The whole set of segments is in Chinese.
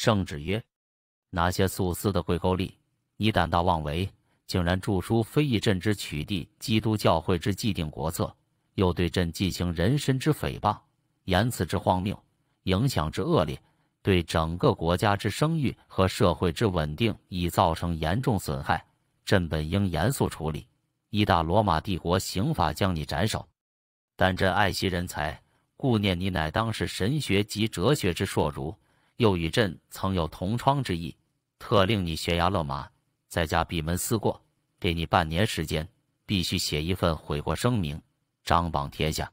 圣旨曰：“那些素丝的贵沟利，你胆大妄为，竟然著书非议朕之取缔基督教会之既定国策，又对朕进行人身之诽谤，言辞之荒谬，影响之恶劣，对整个国家之声誉和社会之稳定已造成严重损害。朕本应严肃处理，依大罗马帝国刑法将你斩首。但朕爱惜人才，顾念你乃当是神学及哲学之硕儒。”又与朕曾有同窗之意，特令你悬崖勒马，在家闭门思过，给你半年时间，必须写一份悔过声明，张榜天下。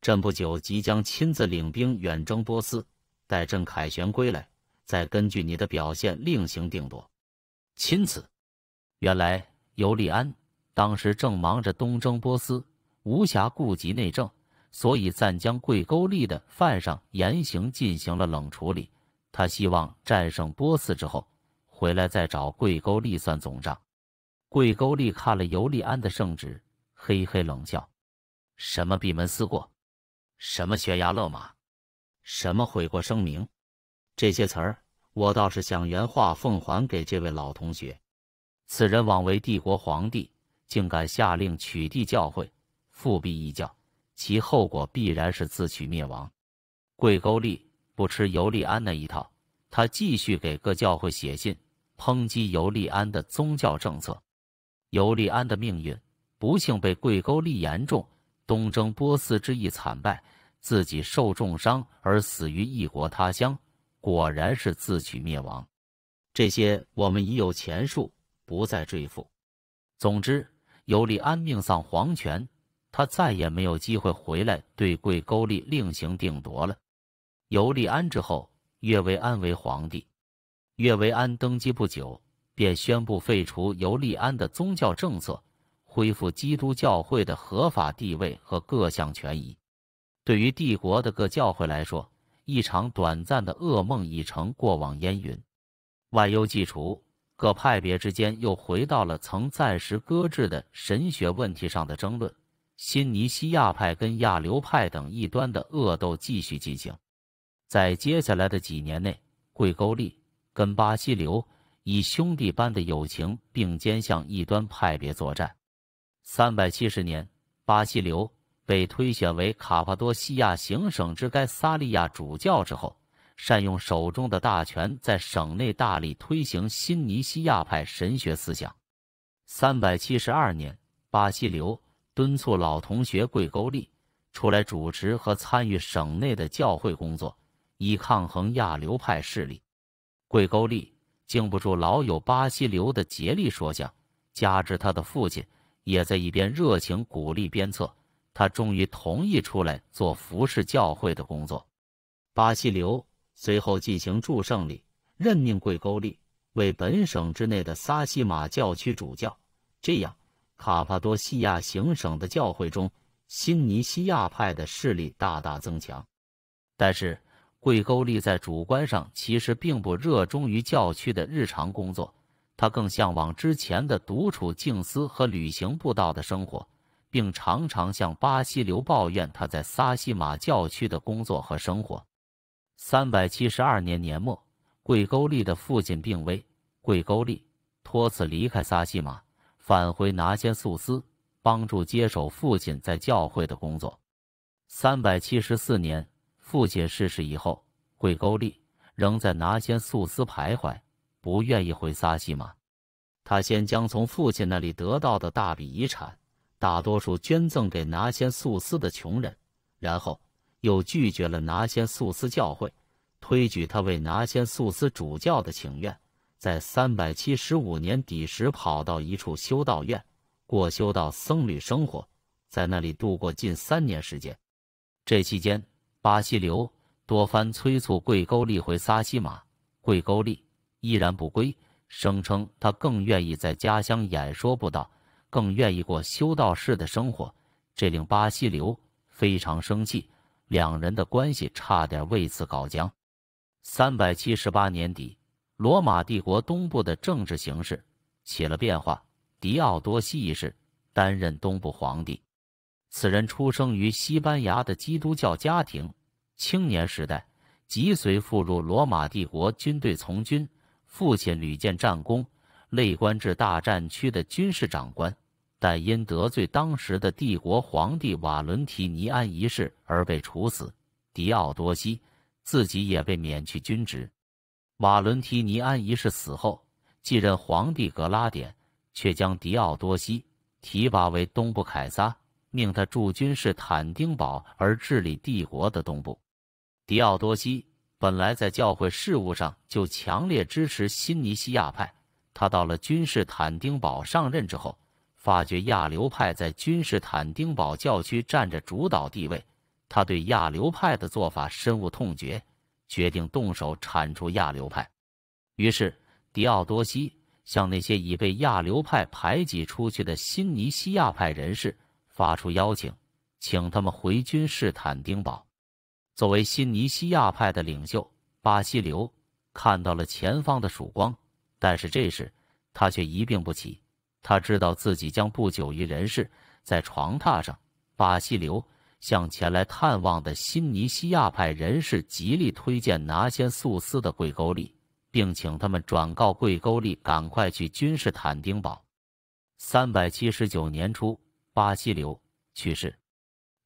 朕不久即将亲自领兵远征波斯，待朕凯旋归来，再根据你的表现另行定夺。钦此。原来尤利安当时正忙着东征波斯，无暇顾及内政，所以暂将贵沟吏的犯上言行进行了冷处理。他希望战胜波斯之后回来再找贵勾利算总账。贵勾利看了尤利安的圣旨，嘿嘿冷笑：“什么闭门思过，什么悬崖勒马，什么悔过声明，这些词儿我倒是想原话奉还给这位老同学。此人枉为帝国皇帝，竟敢下令取缔教会，复辟异教，其后果必然是自取灭亡。”贵勾利。不吃尤利安那一套，他继续给各教会写信，抨击尤利安的宗教政策。尤利安的命运不幸被贵沟利严重东征波斯之役惨败，自己受重伤而死于异国他乡，果然是自取灭亡。这些我们已有前述，不再赘述。总之，尤利安命丧黄泉，他再也没有机会回来对贵沟利另行定夺了。尤利安之后，岳维安为皇帝。岳维安登基不久，便宣布废除尤利安的宗教政策，恢复基督教会的合法地位和各项权益。对于帝国的各教会来说，一场短暂的噩梦已成过往烟云，外忧既除，各派别之间又回到了曾暂时搁置的神学问题上的争论。新尼西亚派跟亚流派等异端的恶斗继续进行。在接下来的几年内，贵沟利跟巴西流以兄弟般的友情并肩向异端派别作战。三百七十年，巴西流被推选为卡帕多西亚行省之该萨利亚主教之后，善用手中的大权，在省内大力推行新尼西亚派神学思想。三百七十二年，巴西流敦促老同学贵沟利出来主持和参与省内的教会工作。以抗衡亚流派势力，贵沟利经不住老友巴西流的竭力说教，加之他的父亲也在一边热情鼓励鞭策，他终于同意出来做服侍教会的工作。巴西流随后进行祝圣礼，任命贵沟利为本省之内的萨西马教区主教。这样，卡帕多西亚行省的教会中，新尼西亚派的势力大大增强。但是，贵沟丽在主观上其实并不热衷于教区的日常工作，他更向往之前的独处静思和旅行步道的生活，并常常向巴西流抱怨他在萨西马教区的工作和生活。三百七十二年年末，贵沟丽的父亲病危，贵沟丽托辞离开萨西马，返回拿先素斯，帮助接手父亲在教会的工作。三百七十四年。父亲逝世以后，贵勾丽仍在拿仙素丝徘徊，不愿意回撒西马。他先将从父亲那里得到的大笔遗产，大多数捐赠给拿仙素丝的穷人，然后又拒绝了拿仙素丝教会推举他为拿仙素丝主教的请愿，在三百七十五年底时，跑到一处修道院过修道僧侣生活，在那里度过近三年时间。这期间，巴西流多番催促贵沟利回撒西马，贵沟利依然不归，声称他更愿意在家乡演说布道，更愿意过修道士的生活，这令巴西流非常生气，两人的关系差点为此搞僵。三百七十八年底，罗马帝国东部的政治形势起了变化，迪奥多西一世担任东部皇帝。此人出生于西班牙的基督教家庭，青年时代即随父入罗马帝国军队从军。父亲屡建战功，累官至大战区的军事长官，但因得罪当时的帝国皇帝瓦伦提尼安一世而被处死。狄奥多西自己也被免去军职。瓦伦提尼安一世死后，继任皇帝格拉典，却将狄奥多西提拔为东部凯撒。命他驻军事坦丁堡，而治理帝国的东部。狄奥多西本来在教会事务上就强烈支持新尼西亚派，他到了君士坦丁堡上任之后，发觉亚流派在君士坦丁堡教区占着主导地位，他对亚流派的做法深恶痛绝，决定动手铲除亚流派。于是，狄奥多西向那些已被亚流派排挤出去的新尼西亚派人士。发出邀请，请他们回君士坦丁堡。作为新尼西亚派的领袖，巴西流看到了前方的曙光，但是这时他却一病不起。他知道自己将不久于人世，在床榻上，巴西流向前来探望的新尼西亚派人士极力推荐拿先素斯的贵沟利，并请他们转告贵沟利赶快去君士坦丁堡。三百七十九年初。巴西流去世，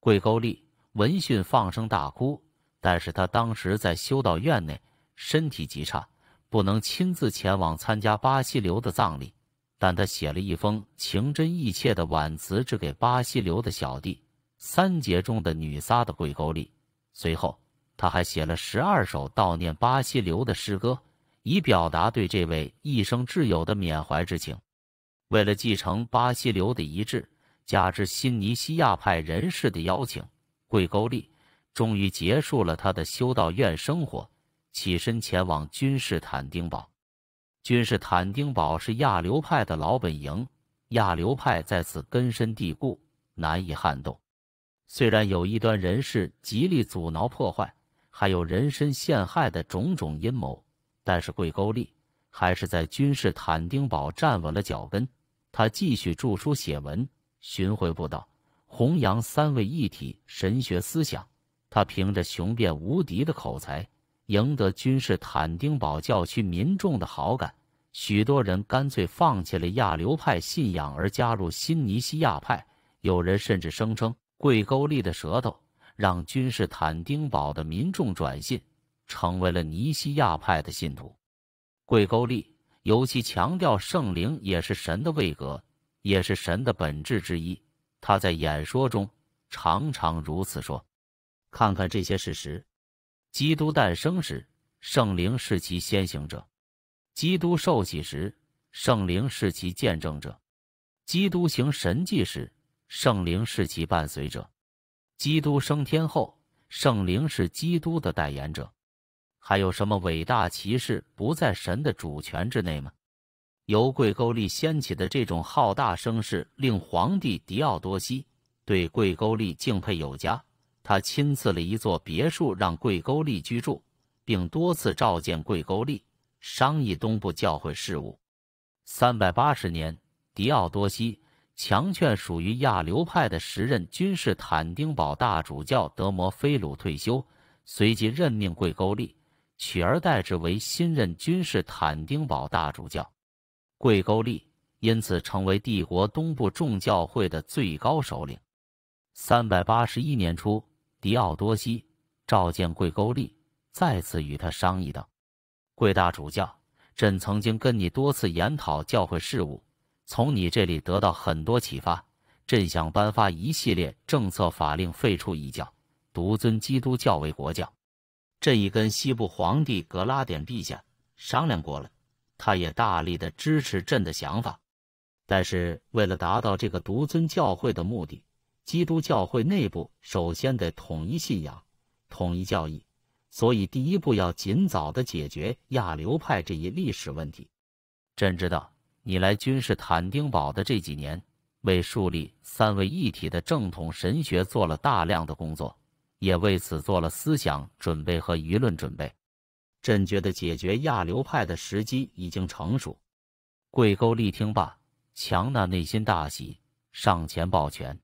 桂沟丽闻讯放声大哭，但是他当时在修道院内，身体极差，不能亲自前往参加巴西流的葬礼。但他写了一封情真意切的挽词，致给巴西流的小弟三节中的女撒的桂沟丽。随后，他还写了十二首悼念巴西流的诗歌，以表达对这位一生挚友的缅怀之情。为了继承巴西流的遗志。加之新尼西亚派人士的邀请，贵沟利终于结束了他的修道院生活，起身前往君士坦丁堡。君士坦丁堡是亚流派的老本营，亚流派在此根深蒂固，难以撼动。虽然有一端人士极力阻挠破坏，还有人身陷害的种种阴谋，但是贵沟利还是在君士坦丁堡站稳了脚跟。他继续著书写文。巡回不道，弘扬三位一体神学思想。他凭着雄辩无敌的口才，赢得君士坦丁堡教区民众的好感。许多人干脆放弃了亚流派信仰而加入新尼西亚派。有人甚至声称，贵沟利的舌头让君士坦丁堡的民众转信，成为了尼西亚派的信徒。贵沟利尤其强调圣灵也是神的位格。也是神的本质之一。他在演说中常常如此说：“看看这些事实，基督诞生时，圣灵是其先行者；基督受洗时，圣灵是其见证者；基督行神迹时，圣灵是其伴随者；基督升天后，圣灵是基督的代言者。还有什么伟大骑士不在神的主权之内吗？”由贵沟利掀起的这种浩大声势，令皇帝狄奥多西对贵沟利敬佩有加。他亲赐了一座别墅让贵沟利居住，并多次召见贵沟利，商议东部教会事务。三百八十年，狄奥多西强劝属于亚流派的时任君士坦丁堡大主教德摩菲鲁退休，随即任命贵沟利取而代之为新任君士坦丁堡大主教。贵勾利因此成为帝国东部众教会的最高首领。三百八十一年初，迪奥多西召见贵勾利，再次与他商议道：“贵大主教，朕曾经跟你多次研讨教会事务，从你这里得到很多启发。朕想颁发一系列政策法令，废除异教，独尊基督教为国教。朕已跟西部皇帝格拉典陛下商量过了。”他也大力的支持朕的想法，但是为了达到这个独尊教会的目的，基督教会内部首先得统一信仰、统一教义，所以第一步要尽早的解决亚流派这一历史问题。朕知道你来君士坦丁堡的这几年，为树立三位一体的正统神学做了大量的工作，也为此做了思想准备和舆论准备。朕觉得解决亚流派的时机已经成熟。贵沟利听罢，强纳内心大喜，上前抱拳：“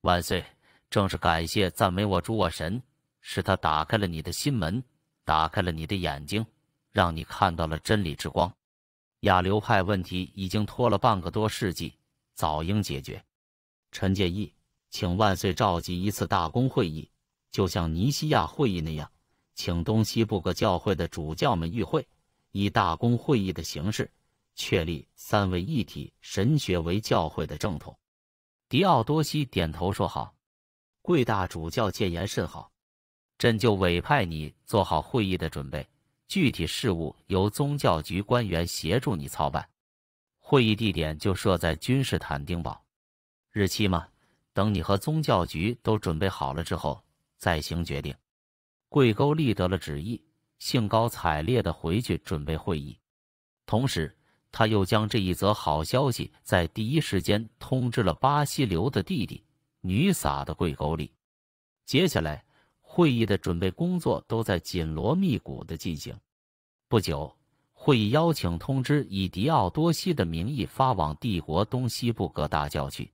万岁，正是感谢赞美我主我神，是他打开了你的心门，打开了你的眼睛，让你看到了真理之光。亚流派问题已经拖了半个多世纪，早应解决。臣建议，请万岁召集一次大公会议，就像尼西亚会议那样。”请东西部各教会的主教们议会，以大公会议的形式确立三位一体神学为教会的正统。狄奥多西点头说：“好，贵大主教建言甚好，朕就委派你做好会议的准备，具体事务由宗教局官员协助你操办。会议地点就设在君士坦丁堡。日期嘛，等你和宗教局都准备好了之后再行决定。”贵沟立得了旨意，兴高采烈地回去准备会议。同时，他又将这一则好消息在第一时间通知了巴西流的弟弟女撒的贵沟里。接下来，会议的准备工作都在紧锣密鼓地进行。不久，会议邀请通知以迪奥多西的名义发往帝国东西部各大教区。